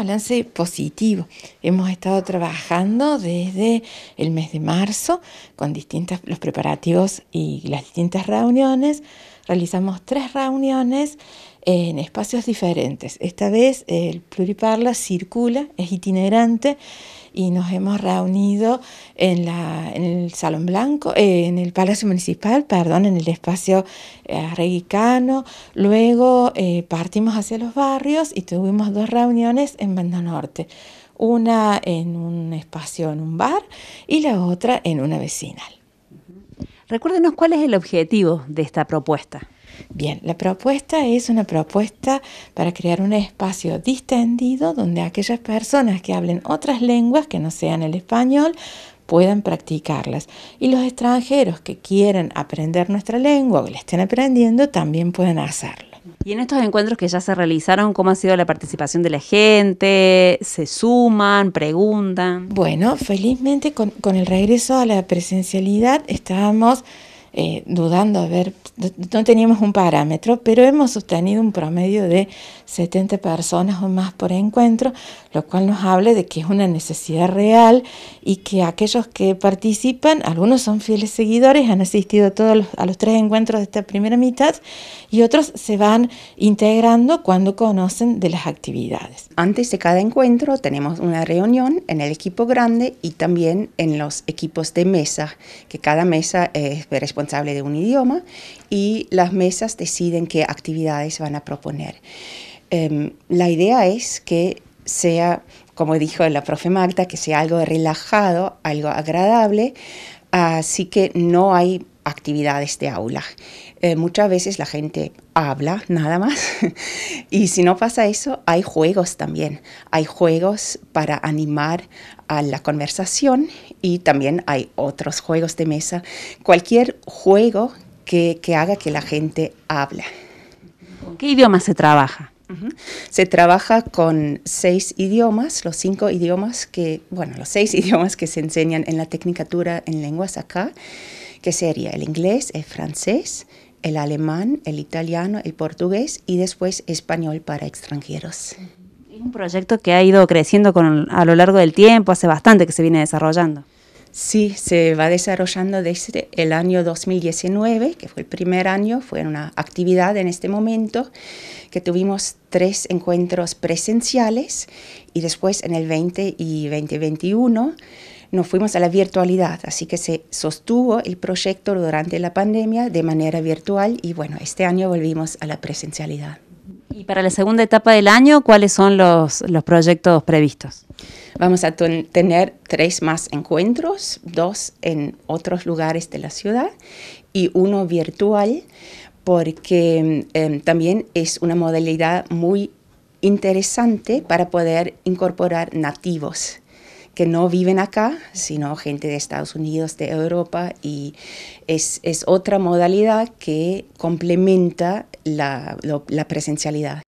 balance positivo. Hemos estado trabajando desde el mes de marzo con distintos los preparativos y las distintas reuniones. Realizamos tres reuniones en espacios diferentes. Esta vez el Pluriparla circula, es itinerante y nos hemos reunido en, el Salón Blanco, eh, en el Palacio Municipal, perdón, en el espacio eh, Luego eh, partimos hacia los barrios y tuvimos dos reuniones en Banda Norte. Una en un espacio, en un bar y la otra en una vecinal. Recuérdenos cuál es el objetivo de esta propuesta. Bien, la propuesta es una propuesta para crear un espacio distendido donde aquellas personas que hablen otras lenguas que no sean el español puedan practicarlas. Y los extranjeros que quieran aprender nuestra lengua o que la estén aprendiendo también pueden hacerlo. Y en estos encuentros que ya se realizaron, ¿cómo ha sido la participación de la gente? ¿Se suman? ¿Preguntan? Bueno, felizmente con, el regreso a la presencialidad estábamos eh, dudando, a ver, no teníamos un parámetro, pero hemos sostenido un promedio de 70 personas o más por encuentro, lo cual nos habla de que es una necesidad real y que aquellos que participan, algunos son fieles seguidores, han asistido a, todos los, a los tres encuentros de esta primera mitad y otros se van integrando cuando conocen de las actividades. Antes de cada encuentro tenemos una reunión en el equipo grande y también en los equipos de mesa, que cada mesa es responsable de un idioma y las mesas deciden qué actividades van a proponer. Em, la idea es que sea, como dijo la profe Magda, que sea algo relajado, algo agradable, así que no hay actividades de aula. Eh, muchas veces la gente habla nada más y si no pasa eso, hay juegos también. Hay juegos para animar a la conversación y también hay otros juegos de mesa. Cualquier juego que, que haga que la gente hable. ¿Con qué idioma se trabaja? Se trabaja con seis idiomas, los cinco idiomas que, bueno, los seis idiomas que se enseñan en la tecnicatura en lenguas acá que sería el inglés, el francés, el alemán, el italiano, el portugués y después español para extranjeros. Es un proyecto que ha ido creciendo con, a lo largo del tiempo, hace bastante que se viene desarrollando. Sí, se va desarrollando desde el año 2019, que fue el primer año, fue una actividad en este momento, que tuvimos tres encuentros presenciales y después en el 20 y 2021 nos fuimos a la virtualidad, así que se sostuvo el proyecto durante la pandemia de manera virtual y bueno, este año volvimos a la presencialidad. Y para la segunda etapa del año, ¿cuáles son los, proyectos previstos? Vamos a tener tres más encuentros, dos en otros lugares de la ciudad y uno virtual, porque em, también es una modalidad muy interesante para poder incorporar nativos que no viven acá, sino gente de Estados Unidos, de Europa, y es, otra modalidad que complementa la presencialidad.